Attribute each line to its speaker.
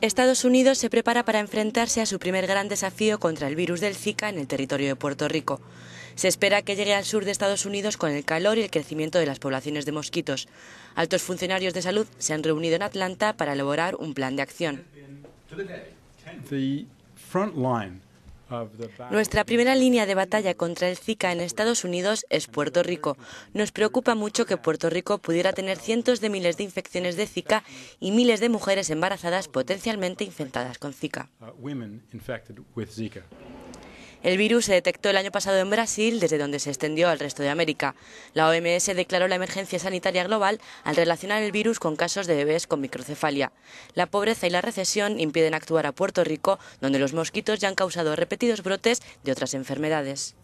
Speaker 1: Estados Unidos se prepara para enfrentarse a su primer gran desafío contra el virus del Zika en el territorio de Puerto Rico. Se espera que llegue al sur de Estados Unidos con el calor y el crecimiento de las poblaciones de mosquitos. Altos funcionarios de salud se han reunido en Atlanta para elaborar un plan de acción. Nuestra primera línea de batalla contra el Zika en Estados Unidos es Puerto Rico. Nos preocupa mucho que Puerto Rico pudiera tener cientos de miles de infecciones de Zika y miles de mujeres embarazadas potencialmente infectadas con Zika. Uh, el virus se detectó el año pasado en Brasil, desde donde se extendió al resto de América. La OMS declaró la emergencia sanitaria global al relacionar el virus con casos de bebés con microcefalia. La pobreza y la recesión impiden actuar a Puerto Rico, donde los mosquitos ya han causado repetidos brotes de otras enfermedades.